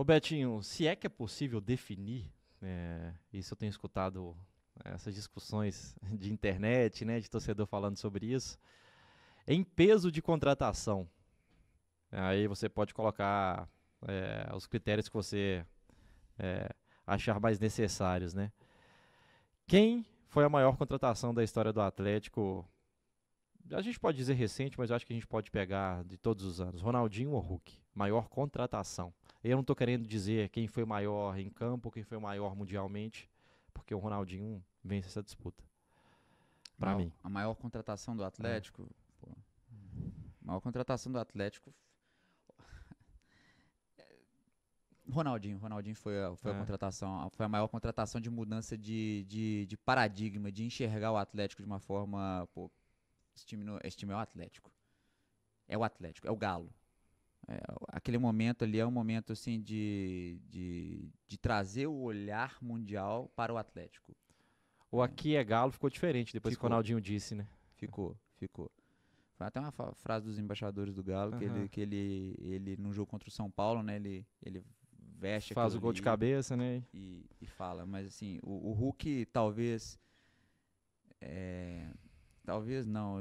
Ô Betinho, se é que é possível definir, é, isso eu tenho escutado é, essas discussões de internet, né, de torcedor falando sobre isso, em peso de contratação. Aí você pode colocar é, os critérios que você é, achar mais necessários, né? Quem foi a maior contratação da história do Atlético? A gente pode dizer recente, mas eu acho que a gente pode pegar de todos os anos. Ronaldinho ou Hulk? Maior contratação. Eu não estou querendo dizer quem foi maior em campo, quem foi maior mundialmente, porque o Ronaldinho vence essa disputa. Para mim. A maior contratação do Atlético. É. Pô, a maior contratação do Atlético. Ronaldinho, Ronaldinho foi, a, foi é. a contratação, foi a maior contratação de mudança de, de, de, paradigma, de enxergar o Atlético de uma forma, pô, esse time, no, esse time é o Atlético. É o Atlético, é o Galo é, aquele momento ali é um momento assim de, de, de, trazer o olhar mundial para o Atlético. O é. aqui é galo ficou diferente depois ficou. que o Ronaldinho disse, né? Ficou, ficou. Foi até uma frase dos embaixadores do Galo uhum. que ele que ele ele no jogo contra o São Paulo, né? Ele ele veste faz o gol de cabeça, né? E, e fala, mas assim o, o Hulk talvez é, talvez não.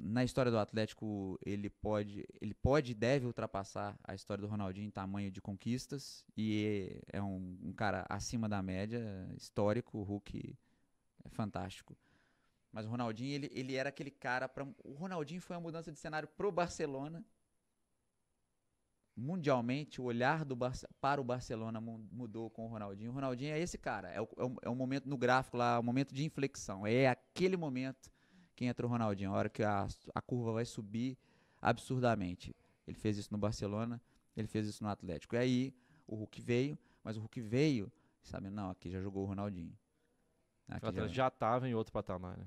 Na história do Atlético, ele pode, ele pode e deve ultrapassar a história do Ronaldinho em tamanho de conquistas. E é um, um cara acima da média, histórico, o Hulk é fantástico. Mas o Ronaldinho, ele, ele era aquele cara para o Ronaldinho foi uma mudança de cenário pro Barcelona. Mundialmente, o olhar do para o Barcelona mudou com o Ronaldinho. O Ronaldinho é esse cara. É é o, é o momento no gráfico lá, é o momento de inflexão. É aquele momento que entra o Ronaldinho, a hora que a, a curva vai subir absurdamente. Ele fez isso no Barcelona, ele fez isso no Atlético. E aí o Hulk veio, mas o Hulk veio, sabe, não, aqui já jogou o Ronaldinho. Aqui o Atlético já estava em outro patamar, né?